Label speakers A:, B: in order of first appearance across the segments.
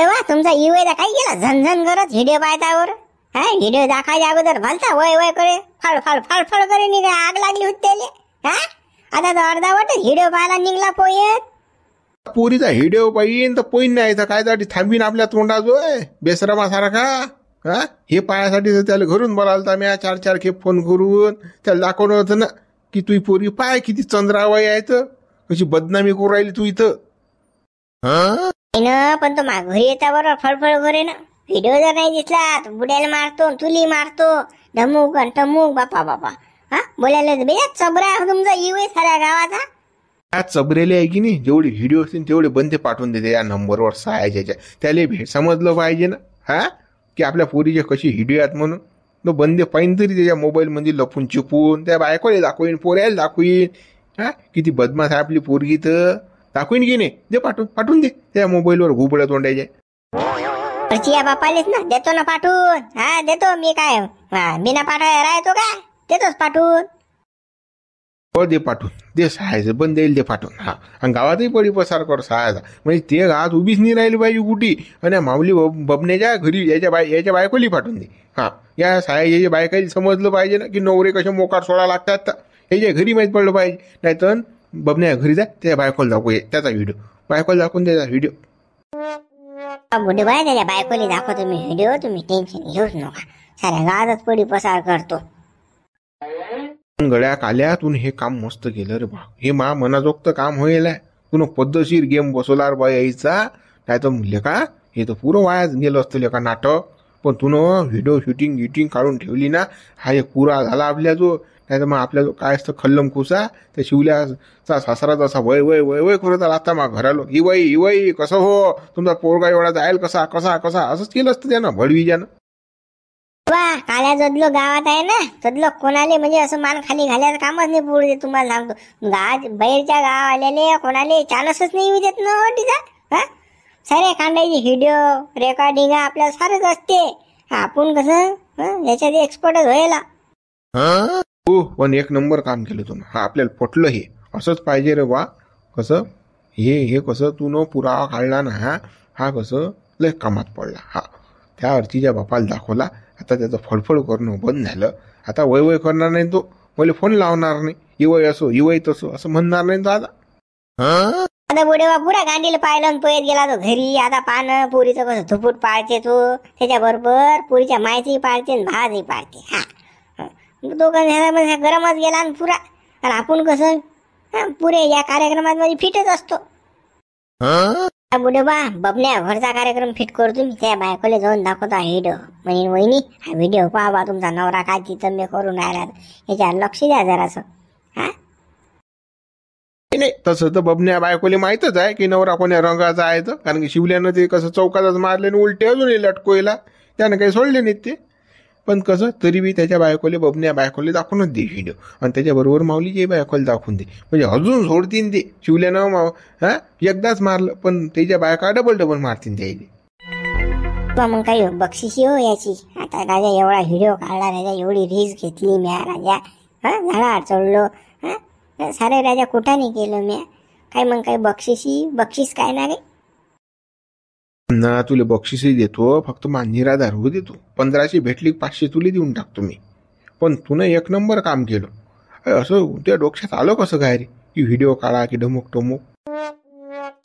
A: एवढं वा तुमचा युवेदा काय गेला झनझन करत व्हिडिओ पाहतावर हा व्हिडिओ दाखवायच्या अगोदर भलता वय वय करे फळ फळ फळ फळ करे निघा आग लागली होती त्याले हा
B: आता तो अर्धा वाट व्हिडिओ पाहायला निघला पोयत पोरीचा व्हिडिओ पाहिजे तर पोईन नाही तर काय साठी थांबीन आपल्या तोंडा तोंडाजोय बेसरमा सारखा हा हे तर त्याला घरून तर मी चार चार खेप फोन करून त्याला दाखवलं होतं ना की तुझी पोरी पाय किती चंद्रावाई आहे तर कशी बदनामी करू राहिली तू इथं हा
A: ना पण तो माघोरी येता बरोबर फळफळ घरी ना व्हिडिओ जर नाही दिसला तर बुड्याला मारतो तुली मारतो धमूक आणि टमूक बापा बापा हा बोलायला बेजात चबरा तुमचा येऊ आहे साऱ्या गावाचा
B: हा चबरेले आहे की नाही जेवढे व्हिडिओ असतील तेवढे बंदे पाठवून देते या नंबरवर सायाच्या त्याला भेट समजलं पाहिजे ना हा की आपल्या पोरीचे कशी व्हिडिओ आहेत म्हणून तो बंदे पाहिन तरी त्याच्या मोबाईलमध्ये लपून चिपून त्या बायकोला दाखवीन पोऱ्याला दाखवीन हा किती बदमाश आहे आपली पोरगी तर दाखवीन की नाही दे पाठवून पाठवून दे त्या मोबाईलवर घुबड्या तोंडायचे या बापालेच ना देतो ना पाठवून
A: हा देतो मी काय मी ना पाठवाय राहतो का देतोच पाठवून
B: हो दे पाठवून दे सहायचं बंद देईल दे पाठवून हा आणि गावातही पडी पसार कर सहायचा म्हणजे ते गावात उभीच नाही राहिली पाहिजे कुठी आणि माऊली बबण्याच्या घरी याच्या बाय याच्या बायकोली पाठवून दे हा या सहाय याच्या बायकाला समजलं पाहिजे ना की नवरे कसे मोकार सोडा लागतात याच्या घरी माहीत पडलं पाहिजे नाही तर बबन्या घरी जा त्या बायकोला दाखव त्याचा व्हिडिओ बायकोला दाखवून त्याचा व्हिडिओ
A: गुड बाय त्याच्या बायकोली दाखव तुम्ही व्हिडिओ तुम्ही टेन्शन घेऊच नका साऱ्या गावातच पुढे पसार करतो
B: गळ्या काल्या काल्यातून हे काम मस्त केलं रे बा हे मा मनाजोक्त काम होईल तुन पद्धतशीर गेम बसवला बाई बा यायचा काय तर म्हणले का हे तर पुरं वाया गेलो असतं लेका नाटक पण तू व्हिडिओ शूटिंग गिटिंग काढून ठेवली ना हा एक पुरा झाला आपल्या जो नाही तर मग आपल्या जो काय असतं खल्लम कुसा त्या शिवल्याचा सासरा जसा वय वय वय वय करत आला आता मग घरालो ही वय कसं हो तुमचा पोरगा एवढा जायल कसा कसा कसा असंच केलं असतं त्यानं भडविजानं
A: वा गावात आहे ना जदलो कोणाले म्हणजे असं मान खाली घालायचं कामच नाही पुढे तुम्हाला सांगतो गाज बाहेरच्या गाव आलेले कोणाले चालसच नाही देत ना हो, हा सारे व्हिडिओ रेकॉर्डिंग आपल्या सारच असते आपण कसं याच्यात एक्सपर्ट व्हायला
B: पण एक नंबर काम केलं तू हा आपल्याला पटलं हे असंच पाहिजे रे वा कसं हे हे कसं तू न पुरावा काढला ना हा हा कसं लय कामात पडला हा त्या अर्थीच्या बापाला दाखवला आता त्याचं फडफड करणं बंद झालं आता वय वय करणार नाही तो मला फोन लावणार नाही इवय असो इवय तसो असं म्हणणार नाही तो आता साधा पुरा गांडीला
A: पाहिलं पयत गेला तो घरी आता पान पुरीचं कसं धुपूट पाळते तो त्याच्याबरोबर पुरीच्या मायचीही पाळते भाजही पाळते हा तो ह्यामध्ये गरमच गेला आणि पुरा आणि आपण कसं पुरे या कार्यक्रमात म्हणजे फिटच असतो बा बबल्या घरचा कार्यक्रम फिट करतो मी त्या बायकोला जाऊन दाखवता व्हिडिओ म्हणून वहिनी हा व्हिडिओ पाहा तुमचा नवरा काय तिथं मी करून राहिला याच्यावर लक्ष द्या जरासं हा
B: नाही नाही तसं तर बबन्या बायकोले माहितच आहे की नवरा कोण्या रंगाचा आहे तर कारण की शिवल्यानं ते कसं चौकातच मारले आणि उलटे अजूनही लटकोयला त्यानं काही सोडले नाहीत ते पण कसं तरी बी त्याच्या बायकोले बबन्या बायकोले दाखवूनच दे व्हिडिओ आणि त्याच्याबरोबर माऊलीची बायकोला दाखवून दे म्हणजे अजून सोडतीन ते शिवल्यानं माव हा एकदाच मारलं पण त्याच्या बायका डबल डबल मारतीन त्याईले
A: मग काही बक्षीस हो याची आता राजा एवढा व्हिडिओ काढला राजा एवढी रिस्क घेतली म्या राजा हा झाडा हा सारे राजा कुठाने केलं मी काय मग काय बक्षिसी बक्षीस काय ना
B: रे ना तुला बक्षिसही देतो फक्त निराधार दारू देतो पंधराशे भेटली पाचशे तुला देऊन टाकतो मी पण तुनं एक नंबर काम केलं असं त्या डोक्यात आलो कसं काय रे की व्हिडिओ काढा की डमोक टमोक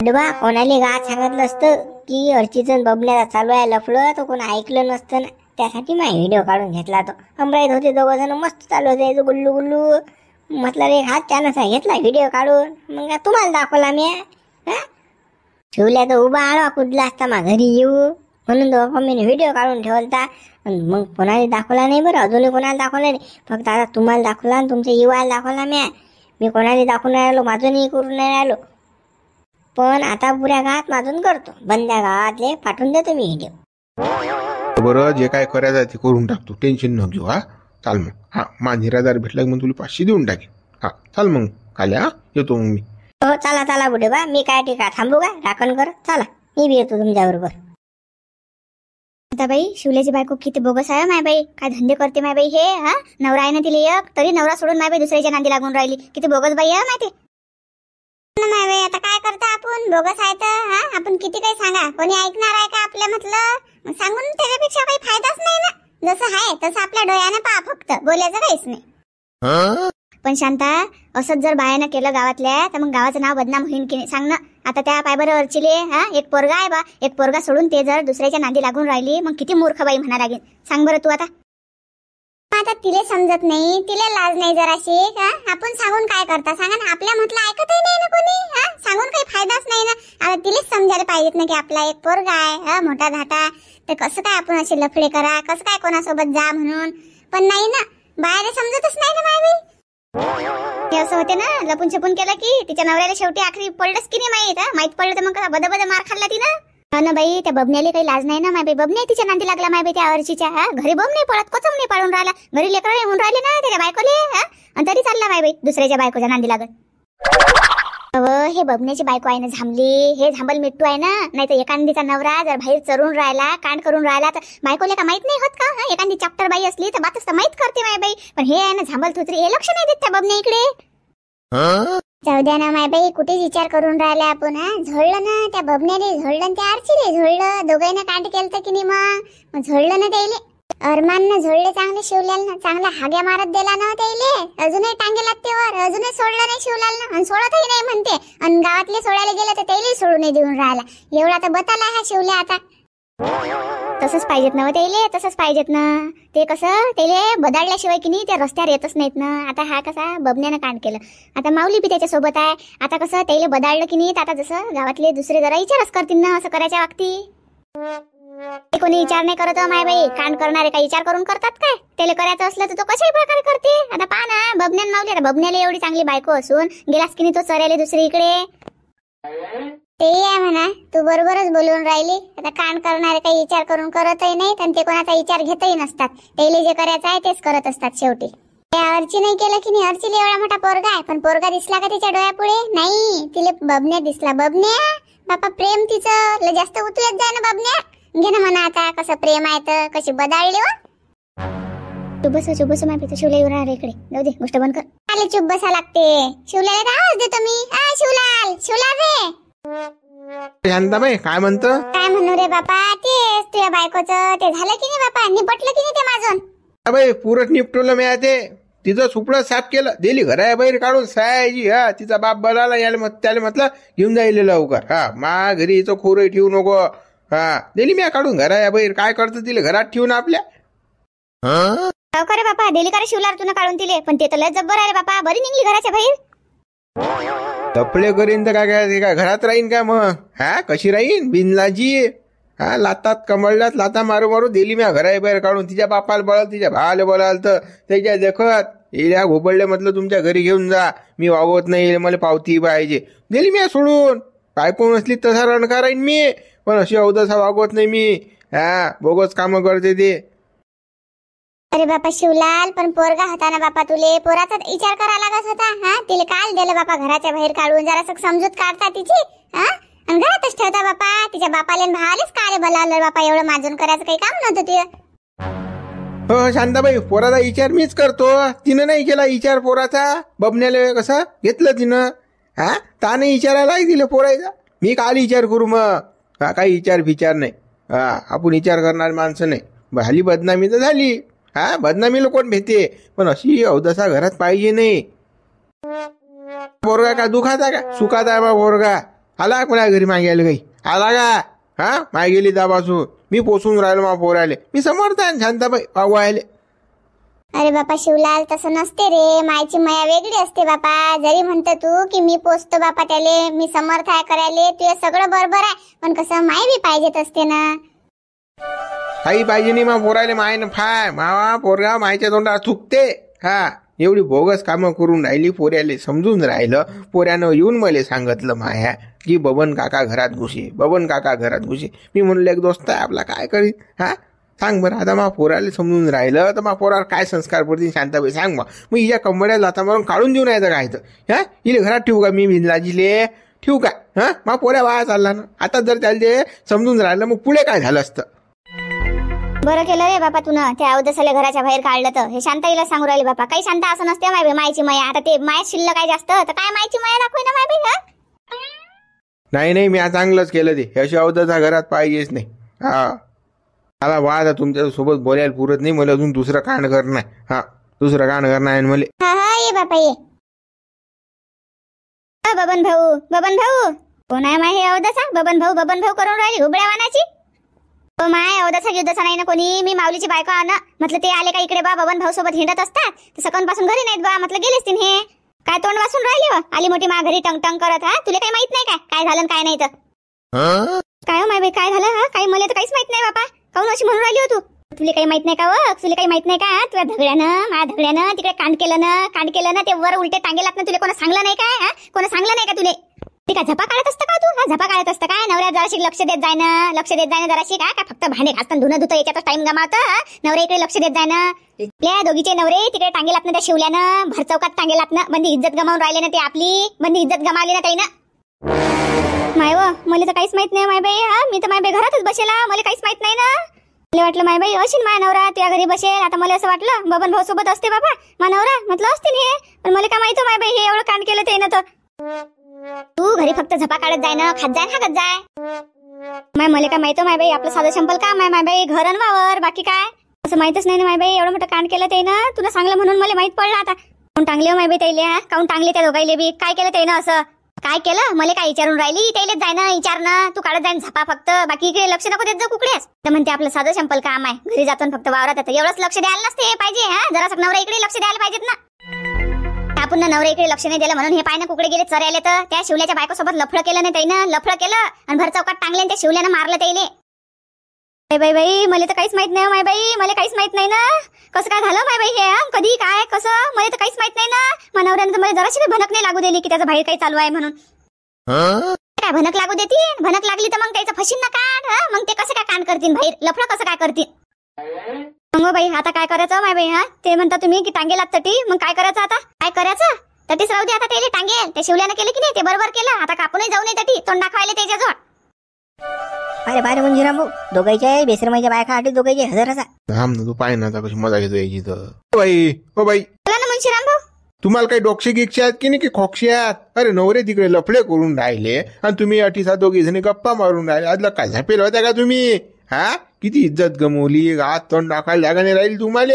A: डबा कोणाला गा सांगितलं असतं की अर्चिजन बबल्याला चालू आहे लफडं तर कोण ऐकलं नसतं ना त्यासाठी मी व्हिडिओ काढून घेतला तो अमराईत होते दोघं जण मस्त चालू होते गुल्लू गुल्लू म्हटलं रे हात त्यानं घेतला व्हिडिओ काढून मग तुम्हाला दाखवला मी ठेवल्या तर उभा आडवा कुठला असता मा घरी येऊ म्हणून बाप्पा मी व्हिडिओ काढून ठेवलता मग कोणाला दाखवला नाही बरं अजूनही कोणाला दाखवला नाही फक्त आता तुम्हाला दाखवला आणि तुमच्या युवाला दाखवला म्या मी कोणाला दाखवून राहिलो माझूनही करून नाही राहिलो पण आता पुऱ्या गावात माझून करतो बंद्या गावातले पाठवून देतो मी व्हिडिओ
B: बरं जे काय करायचं ते करून टाकतो टेन्शन न घेऊ हा चाल मग हां माझा हजार भेटला मग तुला पाचशे देऊन टाकेन हां चाल मग काल्या येतो मग मी
A: हो चला चला पुढे बा मी काय ठिका थांबू का राखण कर चला मी बी येतो तुमच्याबरोबर आता बाई शिवल्याची बायको किती
C: बोगस आहे माय बाई काय धंदे करते माय बाई हे हा नवरा आहे ना तिला एक तरी नवरा सोडून माय बाई दुसऱ्याच्या नांदी लागून
D: राहिली किती बोगस बाई आहे माहिती माय बाई आता काय करता आपण बोगस आहे तर हा आपण किती काय सांगा कोणी ऐकणार आहे का आपल्या म्हटलं सांगून त्याच्यापेक्षा काही फायदाच नाही ना जसं आहे तसं आपल्या डोळ्यानं पहा फक्त बोलायचं काहीच
C: नाही पण शांता असंच जर बायानं केलं गावातल्या तर मग गावाचं नाव बदनाम होईल की सांग ना आता त्या बरोबर वरचिले हा एक पोरगा आहे बा एक पोरगा सोडून ते जर दुसऱ्याच्या नादी लागून राहिली मग किती मूर्ख बाई म्हणा लागेल
D: सांग बरं तू आता आता तिला समजत नाही तिला लाज नाही जराशी का आपण सांगून काय करता सांगा ना आपल्या म्हटलं ऐकतही नाही ना कोणी सांगून काही फायदाच नाही ना तिलाच समजायला पाहिजेत ना की आपला एक पोरगा आहे मोठा धाटा तर कसं काय आपण असे लफडे करा कसं काय कोणासोबत जा म्हणून पण नाही ना बाहेर समजतच नाही ना मायबी
C: ते असं होते ना लपून छपून केलं की तिच्या नवऱ्याला शेवटी आखरी पडलंच की नाही माहीत माहीत पडलं तर मग बदबद मार खाल्ला तिनं ना बाई त्या बबण्याला काही लाज नाही ना माय बाई बबण्या तिच्या नांदी लागला माय बाई त्या अर्चीच्या घरी बम नाही पळत कोचम नाही पाळून राहिला घरी लेकर येऊन राहिले ना त्याच्या बायकोले आणि तरी चालला माय बाई दुसऱ्याच्या बायकोच्या नांदी लागत अव हे बबण्याची बायको आहे ना झांबली हे झांबल मिट्टू आहे ना नाही तर एकांदीचा नवरा जर बाहेर चरून राहिला कांड करून राहिला तर बायकोला का माहित नाही होत का हा एखादी चॅप्टर बाई असली तर बातच तर माहित करते माय बाई पण हे आहे ना झांबल थुत्री हे लक्ष नाही देत त्या बबण्या
B: इकडे
D: जाऊ ना विचार करून राहिले आपण हा ना त्या बबण्याने झोडलं त्या आरचीने झोडलं दोघांना कांड केलं की नाही मग झोडलं ना त्याले अरमाननं झोडले चांगले शिवलेल ना चांगला हाग्या मारत दिला ना त्याले अजूनही टांगे लागते वर अजूनही सोडलं नाही शिवलाल ना आणि सोडतही नाही म्हणते आणि गावातले सोडायला गेलं तर त्यालाही सोडून देऊन राहिला एवढा तर बताला हा शिवले आता तसंच पाहिजेत ना हो त्याले तसंच पाहिजेत
C: ना ते कसं त्याले बदलल्याशिवाय की नाही ते रस्त्यावर येतच नाहीत ना आता हा कसा बबण्यानं कांड केलं आता माऊली बी त्याच्यासोबत आहे आता कसं त्याला बदललं की नाही आता जसं गावातले दुसरे जरा विचारच करतील ना असं करायच्या वागती कोणी विचार नाही करत माय बाई कांड करणारे काय विचार करून करतात काय त्याला करायचं असलं तर तो कशाही प्रकारे करते आता पहा ना बबण्यान माऊली आता बबन्याला
D: एवढी चांगली बायको असून गेलास की नाही तो चरायला दुसरीकडे ते आहे म्हणा तू बरोबरच बोलून राहिली आता कांड करणारे काही विचार करून करतही नाही आणि ते कोणाचा विचार घेतही नसतात तेले जे करायचं आहे तेच करत असतात शेवटी अर्ची नाही केलं की नाही अर्चीला एवढा मोठा पोरगा आहे पण पोरगा दिसला का तिच्या डोळ्यापुढे नाही तिला बबण्या दिसला बबण्या बापा प्रेम तिचं जास्त येत जाय ना बबन्या घे ना म्हणा आता कसं प्रेम आहे तर कशी बदाळली व हो. तू इकडे दे गोष्ट बंद कर आले चुप बसा लागते शिवला आवाज देतो मी आ शिवलाल शिवला
B: शांताबाई काय म्हणतो काय
D: म्हणू रे बापा तेच तुझ्या बायकोचं ते झालं की नाही बापा निपटलं
B: की नाही ते माझून बाई पुरत निपटवलं मी ते तिचं सुपडं साफ केलं दिली घरा बाहेर काढून सायजी हा तिचा बाप बलाला याला त्याला म्हटलं घेऊन जाईल लवकर हा मा घरी हिचं खोरं ठेवू नको हा दिली मी काढून घरा बाहेर काय करतो तिला घरात ठेवून आपल्या हा हो खरे बापा दिली का रे शिवलार तुला काढून दिले पण ते तर लय जब्बर आहे रे बापा बरी निघली
C: घराच्या बाहेर
B: तपले करीन तर काय काय काय घरात राहीन काय मग हा कशी राहीन बिनलाजी हा लातात कमळल्यात लाता मारू मारू दिली म्या घरा बाहेर काढून तिच्या बापाला बळाल तिच्या भावाला बळाल तर त्याच्या देखत इल्या घोबडले म्हटलं तुमच्या घरी घेऊन जा मी वागवत नाही मला पावती पाहिजे दिली म्या सोडून कोण असली तसा रणकार राहीन मी पण अशी अवदसा वागवत नाही मी हा बोगस कामं करते ते अरे बापा शिवलाल पण पोरगा होता ना बापा तुले पोराचा विचार करायला लागत होता
D: हा तिला काल दिलं बापा घराच्या बाहेर काढून जरा समजूत काढता तिची हा आणि घरातच ठेवता बापा तिच्या बापाला भावालेच काळे बोलावलं बापा एवढं माजून करायचं काही काम नव्हतं ते
B: हो शांताबाई पोराचा विचार मीच करतो तिनं नाही केला विचार पोराचा बबण्याला कसं घेतलं तिनं हा ताने विचारायला दिलं पोरायचा मी काल विचार करू मग काही विचार विचार नाही आपण विचार करणार माणसं नाही हाली बदनामी तर झाली हा बदनामी लोक भेटते पण अशी अवदसा घरात पाहिजे नाही बोरगा का दुखाता का सुखात आहे बा बोरगा आला कुणा घरी मागायला काही आला का हा माय गेली दाबासू मी पोसून राहिलो मा पोराले मी समर्थान शांताबाई पाहू आले अरे बापा शिवलाल तसं नसते रे मायची माया वेगळी असते
D: बापा जरी म्हणत तू की मी पोचतो बापा त्याले मी समर्थ आहे करायले तुझं सगळं बरोबर आहे पण कसं माय बी पाहिजेत असते ना
B: आई पाहिजे नाही मग पोराले माय फाय मावा पोरगा मायच्या तोंडात चुकते हा एवढी बोगस कामं करून राहिली पोऱ्याले समजून राहिलं पोऱ्यानं येऊन मला सांगितलं माया की बबन काका घरात घुसे बबन काका घरात घुसे मी म्हणलं एक दोस्त आहे आपला काय करीन हा सांग बरं आता मा पोराला समजून राहिलं तर मा पोरावर काय संस्कार पडतील शांताबाई सांग मग मी हिच्या कंबड्या लाता मारून काढून देऊन यायचं काय तर हा इले घरात ठेवू का मी भिंदलाजीले ठेवू का हां मा पोऱ्या वाया चालला ना आता जर त्याला ते समजून राहिलं मग पुढे काय झालं असतं बरं केलं रे बापा तुन
C: त्या अवदसाला घराच्या बाहेर काढलं तर हे शांताईला सांगू राहिले बापा काही शांता असं नसते माय मायची माया आता ते माय शिल्लक काय जास्त तर काय मायची माया दाखवे ना माय बाई
B: नाही नाही मी आज चांगलंच केलं ते अशी अवदसा घरात पाहिजेच नाही हा मला वाद आहे तुमच्या सोबत बोलायला पुरत नाही मला अजून दुसरं कांड कर हा दुसरं कांड करणार आहे मला हा हा ये बापा ये
C: बबन भाऊ बबन भाऊ कोण आहे माय अवदसा बबन भाऊ बबन भाऊ करून राहिली उबड्या वानाची ओ माय अवदाचा युद्धचा नाही ना कोणी मी माऊलीची बायको आण म्हटलं ते आले का इकडे बाबा बबन भाऊ सोबत हिंडत असतात तर सकाळपासून घरी नाहीत बा म्हटलं गेलेच तिने हे काय तोंड वासून राहिले हो आली मोठी मा घरी टंग टंग करत हा तुला काही माहित नाही काय काय झालं काय नाही
D: तर
C: काय हो माय काय झालं हा काय मला तर काहीच माहित नाही बापा काऊन अशी म्हणून राहिली हो तू तुला काही माहित नाही का हो? तुला काही माहित नाही का तुझ्या धगड्यानं माझ्या धगड्यानं तिकडे कांड केलं ना कांड केलं ना ते वर उलटे टांगे ना तुला कोणा सांगलं नाही काय कोणा सांगलं नाही का तुला ते काय झपा काढत असतं का तू हा झपा काढत असतं काय नवऱ्या जराशी लक्ष देत जायना लक्ष देत जायना जराशी काय का फक्त भांडे घासताना धुन धुतं याच्यात टाइम गमावत नवऱ्या इकडे लक्ष देत जायना आपल्या दोघीचे नवरे तिकडे टांगेल ना त्या शिवल्यानं भर चौकात टांगेल इज्जत गमावून राहिले ना ते आपली म्हणजे इज्जत गमावली ना काही ना माय मला तर काहीच माहित नाही माय बाई हा मी तर माय बाई घरातच बसेला मला काहीच माहित नाही ना मला वाटलं माय बाई अशी माय नवरा तुझ्या घरी बसेल आता मला असं वाटलं बबन भाऊ सोबत असते बाबा मा नवरा म्हटलं असते हे पण मला काय माहित हो माय बाई हे एवढं कांड केलं ते ना तर तू घरी फक्त झपा काढत जाय ना खात जाय खात जाय माय मला काय माहित हो, माय बाई आपलं साधं शंपल काम आहे माय बाई घर वावर बाकी काय असं माहितच नाही ना माय बाई एवढं मोठं कांड केलं ते ना तुला सांगलं म्हणून मला माहित पडलं आता काऊन टांगले हो, माय बाई हा काऊन टांगले त्या दोघाईले बी काय केलं ते ना असं काय केलं मला काय विचारून राहिली तैलेच जाय ना विचार ना तू काढत जाय झपा फक्त बाकी इकडे लक्ष नको देत जा कुकड्यास तर म्हणते आपलं साधं शंपल काम आहे घरी जातो फक्त वावरात येतं एवढंच लक्ष द्यायला नसते पाहिजे हा जरा नवरा इकडे लक्ष द्यायला पाहिजेत ना पुन्हा नवरेकडे इकडे लक्ष नाही दिलं म्हणून हे पाय ना कुकडे गेले चरायले तर त्या शिवल्याच्या बायकोसोबत लफळ केलं नाही त्यानं लफळ केलं आणि भर चौकात टांगले त्या शिवल्यानं मारलं त्याने बाई बाई मला तर काहीच माहित नाही हो, माय बाई मला काहीच माहित नाही ना कसं काय झालं माय बाई हे कधी काय कसं मला तर काहीच माहित नाही ना नवऱ्यानं तर मला जराशी भनक नाही लागू दिली की त्याचा बाहेर काही चालू आहे म्हणून काय भनक लागू देते भनक लागली तर मग त्याचं फशीन ना काढ मग ते कसं काय कान करतील बाहेर लफळ कसं काय
B: करतील
C: मग बाई आता काय करायचं माय बाई हा ते म्हणता तुम्ही की टांगे लागतं ती मग काय करायचं आता काय करायचं तटीस राहू दे आता त्याला टांगे ते शिवल्यानं केले की नाही ते बरोबर केलं आता कापूनही जाऊ नये तटी तोंड दाखवायला त्याच्या जोड
A: अरे बारे म्हणजे रामू बेसर माझ्या बायका आठ दोघायचे हजार हजार
B: थांब ना तू पाय ना कशी मजा घेतो यायची बाई ओ बाई बोला ना मनशिराम भाऊ तुम्हाला काही डोक्षे गिक्षे आहेत की नाही की खोक्षे आहेत अरे नवरे तिकडे लफडे करून राहिले आणि तुम्ही अटीसा दोघी जणी गप्पा मारून राहिले आजला काय झापेल होत्या का तुम्ही हा किती इज्जत गमवली आत तोंड टाकायला जागा नाही राहील तुम्हाला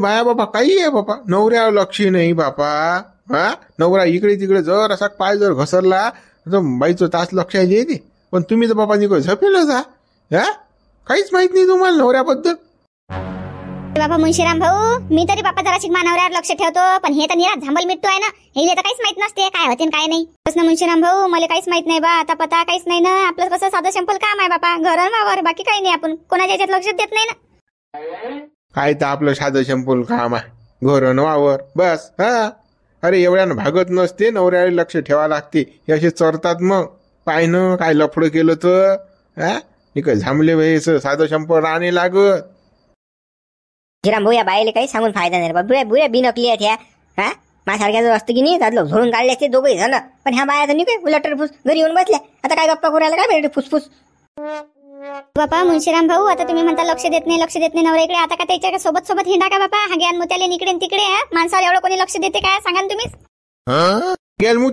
B: बाया बाबा काही आहे बापा नवऱ्यावर लक्ष नाही बापा हा नवरा इकडे तिकडे जर असा पाय जर घसरला तर बाईचं तास लक्षात येते पण तुम्ही तर बाबा निघ झपेलच हा काहीच माहीत नाही तुम्हाला नवऱ्याबद्दल
C: बाबा मुंशीराम भाऊ मी तरी बापा जरा मानवऱ्यावर लक्ष ठेवतो पण हे तर निरा झांबल मिटतो आहे ना हे तर काहीच माहित नसते काय होते काय नाही बस ना मुंशीराम भाऊ मला काहीच माहित नाही बा आता पता काहीच नाही ना आपलं कसं साधं सिम्पल काम आहे बापा घर वावर बाकी काही नाही आपण कोणाच्या याच्यात लक्ष देत नाही ना
B: काय तर आपलं साधं सिम्पल काम आहे घर वावर बस हा अरे एवढ्यानं भागत नसते नवऱ्याला लक्ष ठेवा लागते हे असे चरतात मग पाहिनं काय लफडं केलं तर हा काय झांबले भाई साधं शंपर राहणे लागत
A: जिराम भाऊ या बाईला काही सांगून फायदा नाही बुऱ्या बुऱ्या बिनकली आहेत ह्या हा माझ्यासारख्या जर असतं की नाही त्यातलं झोडून काढले असते दोघे झालं पण ह्या बाया तर काय उलटर फुस घरी येऊन बसल्या आता काय गप्पा करायला काय भेटते फुसफुस बापा मुंशीराम भाऊ आता तुम्ही म्हणता लक्ष देत नाही लक्ष देत
C: नाही नवरा इकडे आता का त्याच्या सोबत सोबत हिंडा का बापा हा मुत्याले इकडे तिकडे माणसाला एवढं कोणी लक्ष देते काय सांगा
B: तुम्ही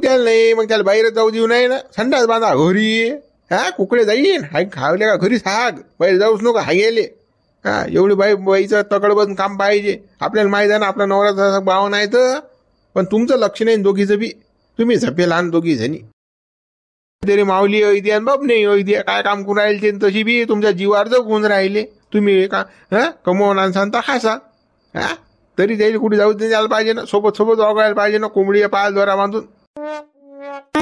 B: गेल नाही मग त्याला बाहेर जाऊ देऊ नाही ना संडास बांधा घरी हा कुकडे जाईन हाय खावले का घरी साग बाहेर जाऊच नको गेले हा एवढी बाई बाईचं तकडबंद काम पाहिजे आपल्याला माहीत आहे ना आपला नवरा भाव नाही तर पण तुमचं लक्ष नाही दोघीचं बी तुम्ही झपे लहान दोघी तरी माऊली द्या बाप नाही अहिद्या काय काम करून राहिले ते तशी बी तुमच्या जीवार गुण राहिले तुम्ही का हां कमवणार सांगता खासा हा तरी त्याला कुठे जाऊ द्यायला पाहिजे ना सोबत सोबत वागायला पाहिजे ना कोंबडी पाय द्वारा बांधून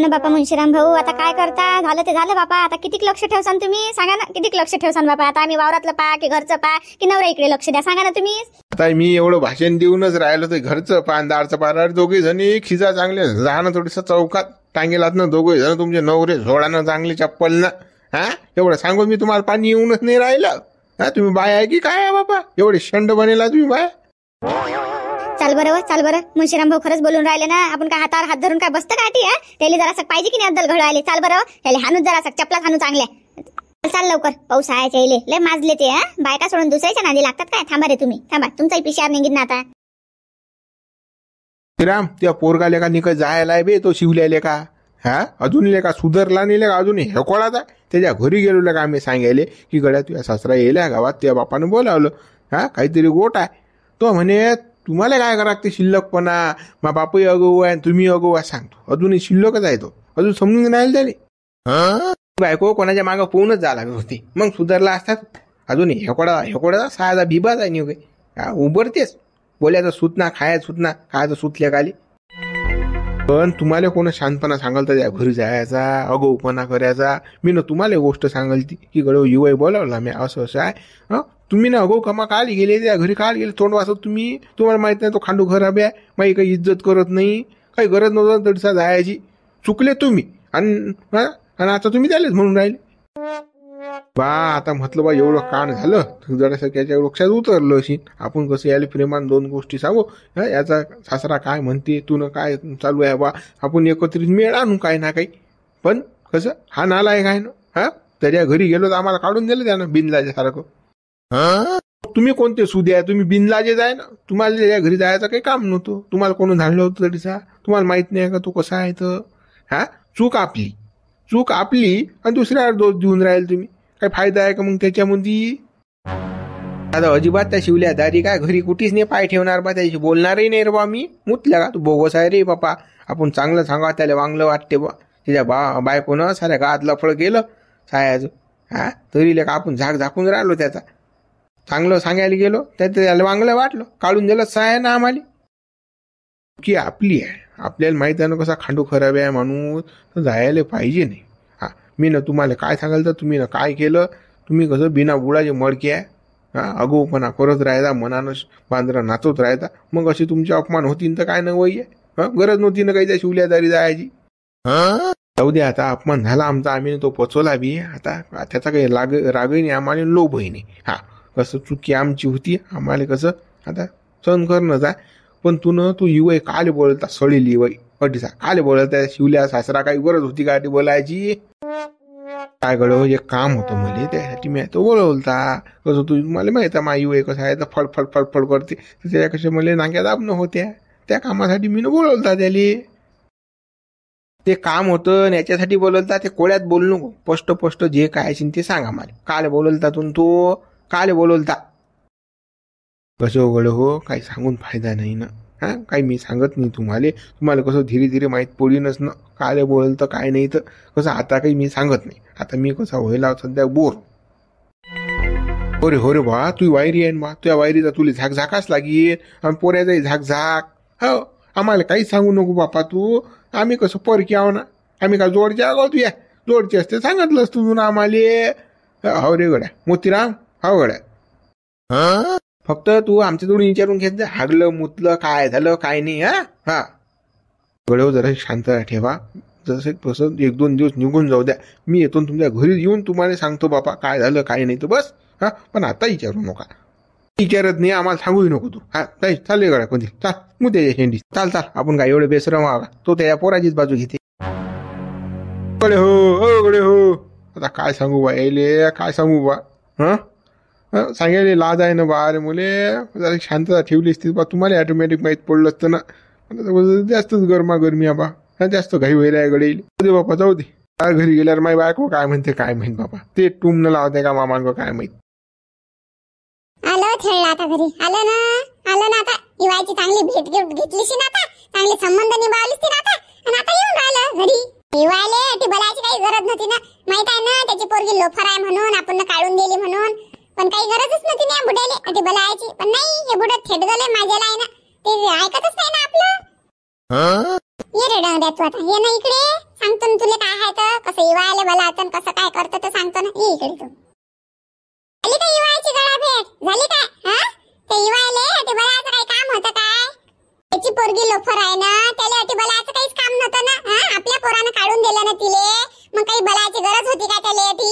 B: ना बापा मुंशीराम भाऊ आता काय करता झालं ते
C: झालं बापा आता कितीक लक्ष ठेवसान तुम्ही सांगा ना कितीक लक्ष ठेवसान बापा आता आम्ही वावरातलं पा की घरचं पा की नवरा इकडे लक्ष द्या सांगा ना तुम्ही
B: आता मी एवढं भाषण देऊनच राहिलो ते घरचं पान दारचं पान दोघे जणी खिजा चांगले राहणं थोडस चौकात टांगेलात ना दोघे जण तुमचे नवरे झोडानं चांगले चप्पल ना हा एवढं सांगून मी तुम्हाला पाणी येऊनच नाही राहिलं हा तुम्ही बाय आहे की काय बापा एवढे शंड बनेला तुम्ही बाय चाल बरं व हो, चाल बरं मुंशीराम भाऊ खरंच बोलून
C: राहिले ना आपण काय हातावर हात धरून काय बसत का ती हा त्याला जरासक पाहिजे की नाही अद्दल घडू आले चाल बरं हो. त्याला हानूच जरासक चपला हानू चांगल्या चाल लवकर पाऊस आहे इले लय माजले ते हा बायका सोडून दुसऱ्याच्या नादी लागतात काय थांबा रे तुम्ही थांबा तुमचाही पिशार निघित ना आता
B: राम त्या पोरगा लेखा निकट जायला बे तो शिवल्या का हा अजून का सुधरला नाही का अजून हेकोळाचा त्याच्या घरी गेलो का आम्ही सांगायले की गड्या तुझ्या सासरा येल्या गावात त्या बापानं बोलावलं हा काहीतरी गोट आहे तो म्हणे तुम्हाला काय करा ते शिल्लकपणा मा बापही अगो आहे तुम्ही अगो आहे सांगतो अजूनही शिल्लकच आहे तो अजून समजून नाही त्याने बायको कोणाच्या मागं पोहूनच जा लागत होती मग सुधारला असतात अजून हेकोडा हेकोडा सहाजा भिबाच आहे निघे का उभरतेच बोल्याचं सुतना खाया सुतना खायचं सुतल्या काली पण तुम्हाला कोण शांतपणा सांगाल तर घरी जायचा अगोपणा करायचा मी ना तुम्हाला गोष्ट सांगाल ती की गड युवाय बोलावला मी असं असं आहे तुम्ही ना अगो कमा काल गेले त्या घरी काल गेले तोंड वाचत तुम्ही तुम्हाला माहित नाही तो खांडू घर आहे माही काही इज्जत करत नाही काही गरज नव्हतं तडसा जायची चुकले तुम्ही आणि आता तुम्ही त्यालेच म्हणून राहिले बा आता म्हटलं बा एवढं कान झालं जरासं लक्षात उतरलं अशी आपण कसं यायला प्रेमान दोन गोष्टी सांगू याचा सासरा काय म्हणते ना काय चालू आहे बा आपण एकत्रित मिळा आणू काय ना काही पण कसं हा नाला आहे काय ना हा त्याच्या घरी गेलो तर आम्हाला काढून दिलं त्यानं बिनलाच्या सारखं तुम्ही कोणते सुदे आहे तुम्ही बिनलाजेज जाय ना तुम्हाला घरी जायचं काही काम नव्हतं तुम्हाला कोणी धाडलं होतं तरीचा तुम्हाला माहित नाही का तो कसा आहे तर हा चूक आपली चूक आपली आणि दुसऱ्यावर दोष देऊन राहील तुम्ही काय फायदा आहे का मग त्याच्यामध्ये दादा अजिबात त्या शिवल्या दारी काय घरी कुठेच नाही पाय ठेवणार बा त्याशी बोलणारही नाही रे बा मी मुतल्या का तू बोगस आहे रे बापा आपण चांगलं सांगा त्याला वांगलं वाटते बा त्याच्या बा बायकोनं साऱ्या गात लफळ गेलं सायाचं हा तरी का आपण झाक झाकून राहिलो त्याचा चांगलं सांगायला गेलो त्यात त्याला वांगलं वाटलं काढून दिलं सहाय ना आम्हाला की आपली आहे आपल्याला माहीत आहे ना कसा खांडू खराब आहे माणूस जायला पाहिजे नाही हा मी ना तुम्हाला काय सांगाल तर तुम्ही ना काय केलं तुम्ही कसं बिना बुडाचे मडके आहे हां अगोपणा करत राहता मनानं बांद्रा नाचत राहता मग असे तुमचे अपमान होतीन तर काय न आहे हां गरज नव्हती ना काही त्या शिवल्या दारी जायची हा जाऊ दे आता अपमान झाला आमचा आम्ही तो पचवला बी आता त्याचा काही लाग रागही नाही आम्हाला लोभही नाही हां कसं चुकी आमची होती आम्हाला कसं आता सहन करणंच जा पण तू न तू युवय काल बोलता सळीली वय अटीसा काल बोलता शिवल्या सासरा काही गरज होती का बोलायची काय गळ एक काम होतं मला त्यासाठी मी तो बोलवलता कसं तू मला माहिती आहे यु कसं आहे तर फडफड फडफड करते त्या त्याच्या कशा मला नाक्या न होत्या त्या कामासाठी मी न बोलवलता त्याले ते काम होतं आणि याच्यासाठी बोलवलता ते कोळ्यात बोलणं नको स्पष्ट पष्ट जे काय असेल ते सांगा मला काल बोलवलता तू तो काल बोलवता कसं उघड हो काही सांगून फायदा नाही ना हा काही मी सांगत नाही तुम्हाला तुम्हाला कसं धीरे धीरे माहीत पोळी ना काय बोलल तर काय नाही तर कसं आता काही मी सांगत नाही आता मी कसा व्हायला सध्या बोर अरे हो रे बा तू वायरी आहे बा तुझ्या वायरीचा तुला झाक झाकाच लागेल आणि पोऱ्याचाही झाक झाक हो आम्हाला काहीच सांगू नको बापा तू आम्ही कसं परकी आहो ना आम्ही का जोडच्या गो तुया जोडचे असते सांगितलंस तू आम्हाला हो, हो रे गड्या मोतीराम हो गड्या फक्त तू आमच्याजवळ विचारून घेत जा हागलं मुतलं काय झालं काय नाही हा हा हो, गडव जरा शांत ठेवा जसं तसं एक दोन दिवस निघून जाऊ द्या मी येतो तुमच्या घरी येऊन तुम्हाला सांगतो बापा काय झालं काय नाही तर बस हा पण आता विचारू नका विचारत नाही आम्हाला सांगूही नको तू हा नाही चालले गड्या कोणती चाल मग ते शेंडी चाल चाल आपण काय एवढे बेसर मागा तो त्या पोराचीच बाजू घेते गडे हो गडे हो आता काय सांगू बा यायले काय सांगू बा हा सांगायले लाज आहे ना बाहेर मुले जरा शांतता ठेवली ती बा तुम्हाला ऑटोमॅटिक माहीत पडलं असतं ना जास्तच गरमा गरमी आबा ना जास्त घाई व्हायला गडे दे बापा जाऊ दे घरी गेल्यावर माय बायको काय म्हणते काय माहित बाबा ते टूम लावते का मामांक काय माहित
D: आलो खेळला आता घरी आलो ना आलो ना आता दिवाळीची चांगली भेट गिफ्ट घेतलीशी ना आता चांगले संबंध निभावलीस ती ना आता आणि आता येऊन राहिलं घरी दिवाळीले ती बलायची काही गरज नव्हती ना माहित आहे ना त्याची पोरगी लोफर आहे म्हणून आपण काढून दिली म्हणून पण काही गरजच नव्हती ना बुड्याले ते बोलायची पण नाही हे बुड थेट झाले माझ्याला आहे ना ते ऐकतच नाही ना आपलं ये रे डांग तू आता ये ना इकडे सांगतो ना तुला काय आहे कसं इवायले मला आता कसं काय करतो ते सांगतो ना ये इकडे तू झाली का इवायची गळा भेट झाली काय हा ते इवायले ते बलाचं काही काम होतं काय त्याची पोरगी लोफर आहे ना त्याला अटी बलाचं काहीच काम नव्हतं ना हा आपल्या पोरानं काढून दिलं ना तिले मग काही बोलायची गरज होती का त्याला ती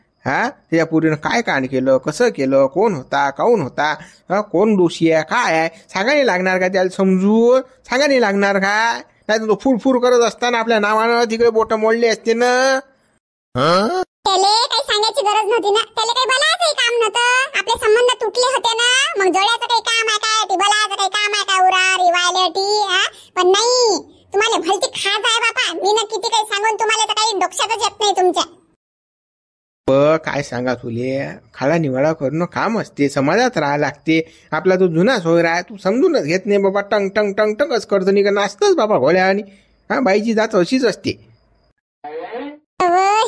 B: हा त्या पुरीनं काय कांड केलं कसं केलं कोण होता काऊन होता कोण दोषी आहे काय आहे सांगा लागणार का त्याला समजून सांगा लागणार का नाही तो फुरफुर करत असताना आपल्या नावानं तिकडे बोटं मोडली असते ना हा
D: त्याले काही सांगायची गरज नव्हती ना त्याले काही बोलायचं काम नव्हतं आपले संबंध तुटले होते ना मग जोड्याचं काही काम आहे काय ते बोलायचं काही काम आहे काय उरा रिवायलेटी हा पण नाही तुम्हाला भलती खाज आहे बापा मी ना किती काही सांगून तुम्हाला तर काही डोक्यातच येत नाही तुमच्या
B: काय सांगा तुले खाला निवाडा करणं काम असते समाजात राहा लागते आपला तो जुना सोयरा आहे तू समजूनच घेत नाही बाबा टंग टंग टंग टंगच करतो नाही का नाचतच बाबा घोड्या आणि हा बाईची जात अशीच असते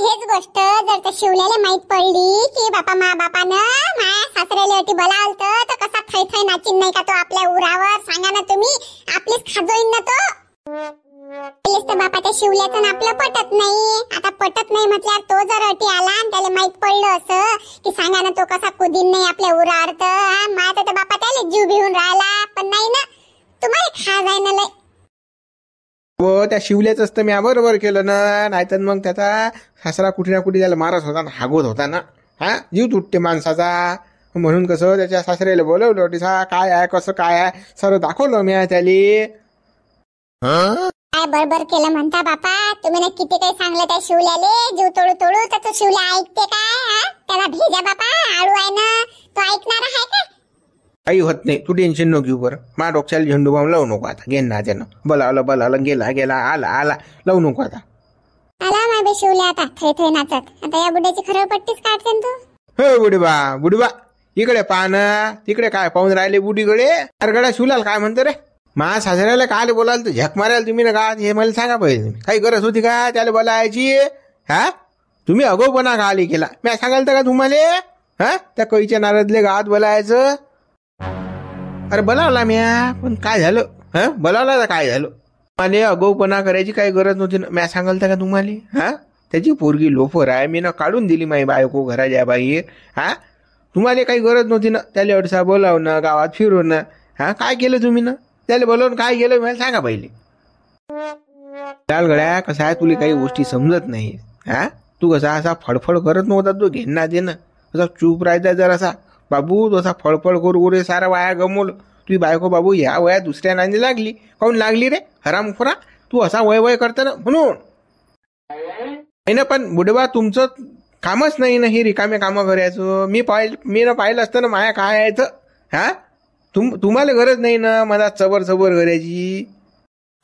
D: हेच गोष्ट जर त्या शिवल्याला माहित पडली की बापा मा बापानं माया सासऱ्याला अटी बोलावलत तर कसा थय नाचिन नाही का तो आपल्या उरावर सांगा ना तुम्ही आपलीच खाजोईन ना तो तेच तर बापाच्या शिवल्याचं आपलं पटत नाही आता पटत नाही म्हटल्यावर तो जर अटी आला आणि त्याला माहित पडलं असं की सांगा ना तो कसा कुदीन नाही आपल्या उरार्थ माझा तर बापा त्याला जीव भिवून राहिला पण नाही ना तुम्हाला खाज आहे ना
B: लय हो, त्या शिवल्याच तर मी बरोबर केलं ना नाहीतर मग त्याचा सासरा कुठे ना कुठे त्याला मारत होता ना हागोत होता ना हा जीव तुटते माणसाचा म्हणून कसं त्याच्या सासऱ्याला बोलवलं सा काय आहे कसं काय आहे सर दाखवलं मी त्याला
D: काय बरोबर केलं म्हणता बापा तुम्ही ना किती काही सांगलं त्या शिवल्याले जीव तोडू तोडू तर तो शिवल्या ऐकते काय हा? त्याला भेजा बापा आळू आहे ना तो
B: ऐकणार आहे का काही होत नाही तू टेन्शन नको घेऊ बरं मा डोक्याला झेंडू बाम लावू नको आता घेण ना त्यानं बोलावलं बोलावलं गेला गेला आला आला लावू नको आता
D: आला मा शिवल्या आता थय थय नाचत आता या बुड्याची खरं पट्टीच काढते तू
B: हे हो, बुडीबा बुडीबा इकडे पान तिकडे काय पाहून राहिले बुडीकडे अरगडा शिवलाल काय म्हणतो रे मा सासऱ्याला काल बोलाल तू झक मारायला तुम्ही ना का हे मला सांगा पाहिजे काही गरज होती का त्याला बोलायची हा तुम्ही अगोपणा खाली केला मी सांगाल तर का तुम्हाला हा त्या कैच्या नारदले गात बोलायचं अरे बोलावला म्या पण काय झालं हा बोलावला तर काय झालं माने अगोपणा करायची काही गरज नव्हती ना मॅ सांगाल तर का तुम्हाला हा त्याची पोरगी लोफर आहे मी ना काढून दिली माई बायको घराच्या बाहेर हा तुम्हाला काही गरज नव्हती ना त्याला अडसा बोलावणं गावात फिरवणं हा काय केलं तुम्ही ना त्याला बोलवून काय गेलं मला सांगा पहिले चाल गड्या कसं आहे तुला काही गोष्टी समजत नाही हा तू कसा असा फडफड करत नव्हता तू घेणं देणं असा चूप राहायचा जर असा बाबू तसा फळफळ करू रे सारा वाया गमवलं तुझी बायको बाबू ह्या वया दुसऱ्या नाणी लागली काऊन लागली रे हराम खुरा तू असा वय वय करता ना म्हणून नाही ना पण बुडबा तुमचं कामच नाही ना ही रिकामे कामं करायचं मी पाहिलं मी ना पाहिलं असतं ना माया काय यायचं हा तुम तुम्हाला गरज नाही ना मला चबर चबर करायची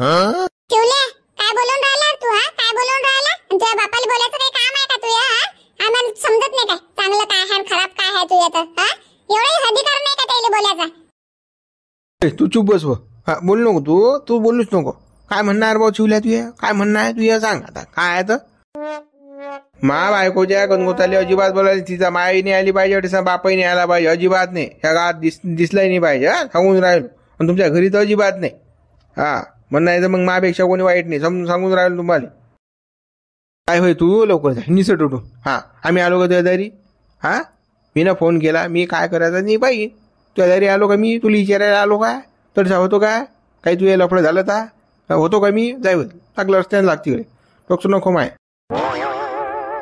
B: चिवल्या काय बोलून राहिला तू हा काय बोलून राहिला तुझ्या बापाला बोलायचं
D: काय काम आहे का तुझ्या हा आम्हाला समजत नाही काय चांगलं काय आहे खराब काय आहे तुझ्या तर हा एवढाही अधिकार नाही का त्याला बोलायचा
B: ए, तू चुप बस व हा, बोल नको तू तू बोलूच नको काय म्हणणार भाऊ चिवल्या तुया काय म्हणणं आहे तुया सांग आता काय आहे तर मा बायकोच्या गणगोताली अजिबात बोलायची तिचा मायही नाही आली पाहिजे तिचा बापही नाही आला पाहिजे अजिबात नाही ह्या गावात दिस दिसलाही नाही पाहिजे हा सांगून राहील आणि तुमच्या घरी तर अजिबात नाही हा म्हण नाही तर मग मापेक्षा कोणी वाईट नाही समजून सांगून राहील तुम्हाला काय होय तू लवकर जा निसट उठून हां आम्ही आलो का तुझ्या दारी हां मी ना फोन केला मी काय करायचा नाही पाहिजे तुझ्या दारी आलो का मी तुला विचारायला आलो का तर होतो का काही तुझ्या लफडं झालं तर होतो का मी जाय लागलं रस्त्याने लागते तिकडे नको माय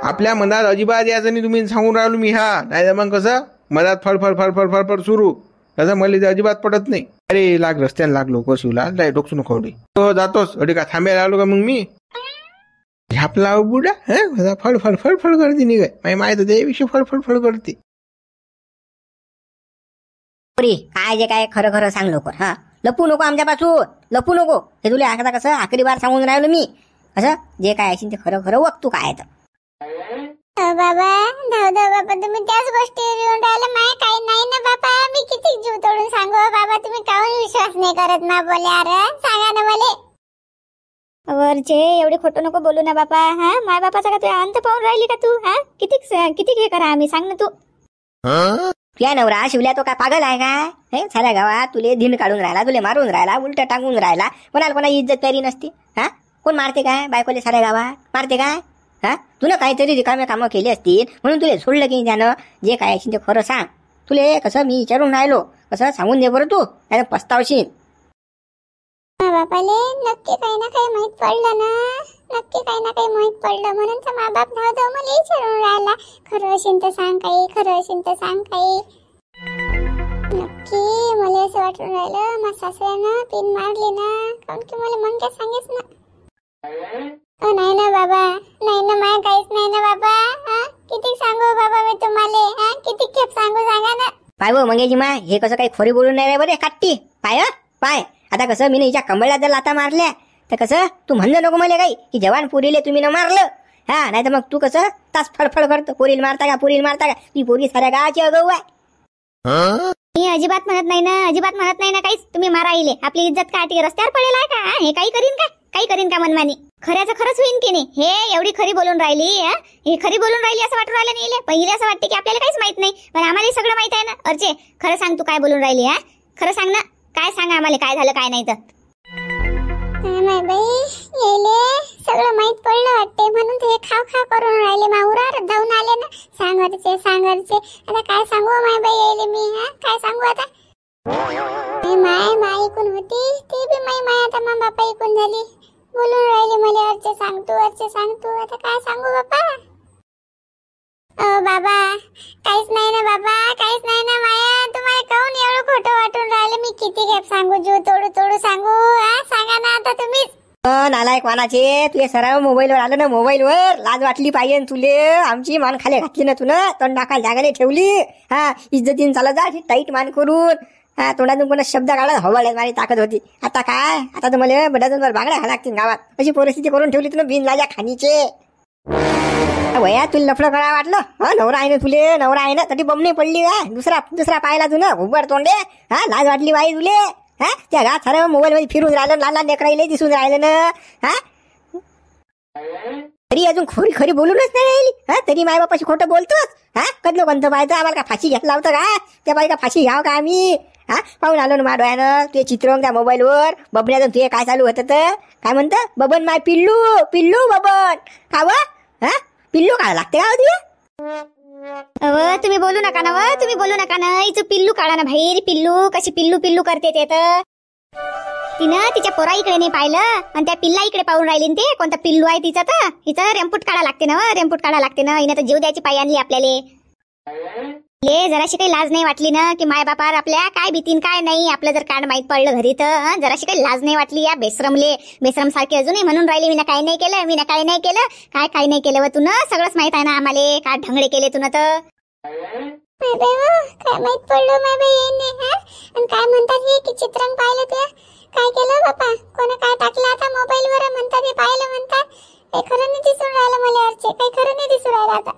B: आपल्या मनात अजिबात यायचं नाही तुम्ही सांगून राहिलो मी हा नाही मग कसं मनात फळ फळ फडफड सुरू कसं मला ते अजिबात पडत नाही अरे लाग रस्त्याने लागलो कसूला नाही डोकसू नको हो जातोस का थांबायला आलो का मग मी झापला बुडा हा फळ फळ फळ करते निघाय माहित होते विषय फळ फळ फळ करते
A: काय जे काय खरं खरं सांग लवकर हा लपू नको आमच्यापासून लपू नको हे तुला आता कसं आखरी बार सांगून राहिलो मी असं जे काय असेल ते खरं खरं वक्तू काय तर
D: बाबा धाव धाव बाबा तुम्ही त्याच गोष्टी येऊन राहिले माय काही नाही ना बाबा मी किती जीव तोडून सांगू बाबा तुम्ही काहून विश्वास नाही करत ना बोले अरे सांगा ना मले
C: वरचे एवढे खोटं नको बोलू ना बापा हा माय बापाचा का तू अंत
A: पाहून राहिली का तू हा किती किती हे करा आम्ही सांग ना तू या नवरा शिवल्या तो काय पागल आहे का हे साऱ्या गावात तुले धीन काढून राहिला तुले मारून राहिला उलट टांगून राहिला कोणाला कोणाची इज्जत प्यारी नसती हा कोण मारते काय बायकोले साऱ्या गावात मारते काय हा तुला काहीतरी रिकाम्या कामं केली असतील म्हणून तुले सोडलं की त्यानं जे काय असेल ते खरं सांग तुले कसं मी विचारून राहिलो कसं सांगून दे बरं तू नाही पस्तावशील हा
D: नक्की काही ना काही माहित पडलं ना नक्की काही ना काही माहित पडलं म्हणून तर मा बाप धाव धाव राहिला खरं असेल तर सांग काही खरं असेल तर सांग काही नक्की मला असं वाटून राहिलं माझ्या सासऱ्यानं पिन मारली ना कारण की मला मग काय सांगेच ना नाही ना बाबा नाही ना माय काहीच नाही ना बाबा किती सांगू बाबा मी तुम्हाला किती खेप सांगू सांगा ना
A: पाय बो मंगेजी मा हे कसं काही खोरी बोलून नाही रे बरे काट्टी पाय पाय आता कसं मी हिच्या कंबळला जर लाता मारल्या तर कसं तू म्हणलं नको मला काही की जवान पुरीले तुम्ही ना मारलं हा नाही तर मग तू कसं तास फडफड करतो पोरील मारता का पोरील मारता का ती पोरी साऱ्या गावाची अगाऊ
D: आहे
C: मी अजिबात म्हणत नाही ना अजिबात म्हणत नाही ना काहीच तुम्ही मारा आपली इज्जत काटी रस्त्यावर पडेल आहे का हे काही करीन का काही करीन का मनमानी खऱ्याचं खरंच होईन की नाही हे एवढी खरी बोलून राहिली हे खरी बोलून राहिली असं वाटू राहिलं नाही पहिले असं वाटते की आपल्याला काहीच माहित नाही पण आम्हाला सगळं माहित आहे ना अर्जे खरं सांग तू काय बोलून राहिली हा खरं सांग ना काय सांग आम्हाला काय झालं काय नाही तर
D: येले सगळं माहित पडलं वाटते म्हणून ते खाव खाव करून राहिले माहुरा जाऊन आले ना सांगरचे सांगरचे आता काय सांगू माय बाई येले मी हा काय सांगू आता माय माय ऐकून होती ती बी माय माय आता मा बापा ऐकून झाली बोलून राहिले मला अर्चे सांग तू अर्चे सांग तू आता काय सांगू बाबा ओ बाबा काहीच नाही ना बाबा काहीच नाही ना माया तुम्हाला काऊन एवढं खोटं वाटून राहिलं मी किती गॅप सांगू जीव तोडू तोडू सांगू हा सांगा ना आता
A: तुम्हीच नालायक वानाचे तुझ्या सराव मोबाईलवर आलं ना मोबाईलवर लाज वाटली पाहिजे तुले आमची मान खाली घातली ना तुला तोंड नाकाल जागा नाही ठेवली हा इज्जतीन चालत जा टाईट मान करून हा तोंडातून कोणा शब्द काढला हवाले माझी ताकद होती आता काय आता तुम्हाला बडाजूनवर भागड्या हा लागतील गावात अशी परिस्थिती करून ठेवली तुम्ही बिन लाजा खानीचे वया तुला लफड करा वाटलं हा नवरा आहे ना तुले नवरा आहे ना तरी बमणी पडली का दुसरा दुसरा पाहिला तुन उभर तोंडे हा लाज वाटली बाई तुले हा त्या रात सारे मोबाईल मध्ये फिरून राहिलं लाला लहान दिसून राहिलं ना हा तरी अजून खोरी खरी बोलूनच नाही राहिली हा तरी माय बापाशी खोटं बोलतोच हा कधी कोणतं पाहायचं आम्हाला का फाशी घेतला होता का त्या बाई का फाशी घ्याव का आम्ही हा पाहून आलो ना मा तुझे चित्र त्या मोबाईलवर बबण्याचं तुझे काय चालू होतं तर काय म्हणतं बबन माय पिल्लू पिल्लू बबन काव हा पिल्लू काढा लागते का तुझे अव तुम्ही बोलू नका ना व तुम्ही बोलू नका ना हिच
C: पिल्लू काढा ना भाई पिल्लू कशी पिल्लू पिल्लू करते ते तिनं तिच्या पोरा इकडे नाही पाहिलं आणि त्या पिल्ला इकडे पाहून राहिली ते कोणता पिल्लू आहे तिचा तर हिचं रेमपूट काढा लागते ना रेम्पूट रेमपूट काढा लागते ना हिनं तर जीव द्यायची पाय आणली आपल्याला ले जराशी काही लाज नाही वाटली ना की माय बापार आपल्या काय भीतीन काय नाही आपलं जर कांड माहीत पडलं घरी तर जराशी काही लाज नाही वाटली या बेसरमले बेसरम सारखे अजूनही म्हणून राहिले मी ना काही नाही केलं मी ना काही नाही केलं काय काय नाही केलं व तुन सगळंच माहित आहे ना आम्हाला काय ढंगडे केले तुन तर
D: काय माहित पडलं आणि काय म्हणतात हे की चित्रांग पाहिलं ते काय केलं बापा कोण काय टाकलं आता मोबाईल वर म्हणतात हे पाहिलं म्हणतात काही खरं नाही दिसून राहिलं मला काही खरं नाही दिसून राहिलं आता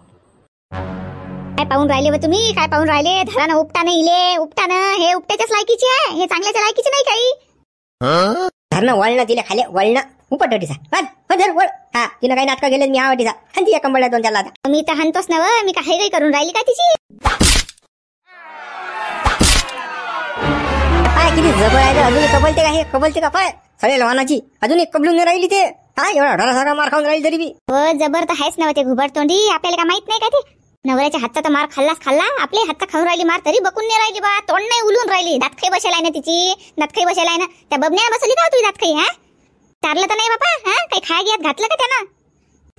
C: काय पाहून राहिले व तुम्ही काय पाहून राहिले धरा ना उपटा नाही
A: उपटा ना हे उपट्याच्याच लायकीचे आहे हे चांगल्याच्या लायकीचे नाही काही धरणं वळण तिला खाली वळण उपट वाटीचा वळ काही नाटक गेले मी हा हंती एक दोन त्याला मी तर हाणतोच ना मी काही काही करून राहिली का तिची काय किती जबर आहे अजून कबलते का हे कबलते का पाय सगळे लहानाची अजून एक कबलून राहिली ते काय एवढा ढोरा मार खाऊन राहिली तरी बी जबर तर आहेच ना ते घुबड
C: तोंडी आपल्याला काय माहित नाही का ते नवऱ्याच्या हातचा तर मार खाल्लाच खाल्ला आपले हातचा खाऊन राहिली मार तरी बकून नाही राहिली बा तोंड नाही उलून राहिली दातखाई बसेल ना तिची दातखाई बसेल ना त्या बबन्या बसली का हो तुझी दातखाई हा तारलं तर नाही बापा हा काही खाय घ्यात घातलं का त्यानं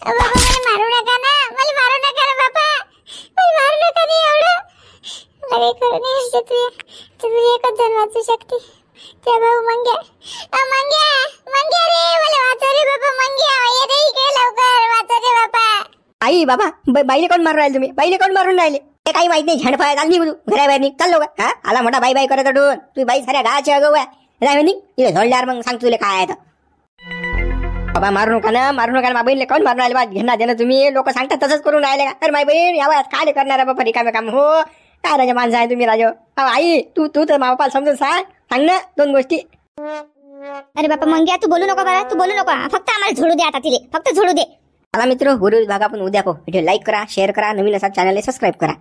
C: मारू नका ना
D: मला मारू नका ना बापा मारू नका नाही एवढं अरे खरं नाही शकते तुम्ही एकच जण वाचू शकते त्या भाऊ मंग्या मंग्या
A: मंग्या रे मला वाचा रे बापा मंग्या ये रे इकडे लवकर वाचा रे बापा आई बाबा बाईले कोण मारून राहिले तुम्ही बाईले कोण मारून राहिले ते काही माहित नाही झेंडफाय चाल घरा घराबाहेर निघ चाललो का हा आला मोठा बाई बाई करत अडून तू बाई साऱ्या गाळाचे अगव आहे झोडल्यावर मग सांग तुला काय आहे बाबा मारू नका ना मारू नका ना बहिणीला कोण मारून राहिले बा घेणार देणार तुम्ही लोक सांगता तसंच करून राहिले का तर माय बहीण या काय करणार बाबा रिकामे काम हो काय राजा माणसं आहे तुम्ही राजा आई तू तू तर मा समजून सांग सांग ना दोन गोष्टी अरे बापा मग तू बोलू नको बाबा तू बोलू नको फक्त आम्हाला झोडू दे आता तिले फक्त झोडू दे चला मित्र गुरु विभाग आपण उद्या को व्हिडिओ लाईक करा शेअर करा नवीन असा चॅनलला सबस्क्राईब करा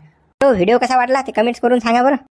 A: तो व्हिडिओ कसा वाटला ते कमेंट्स करून सांगा बरं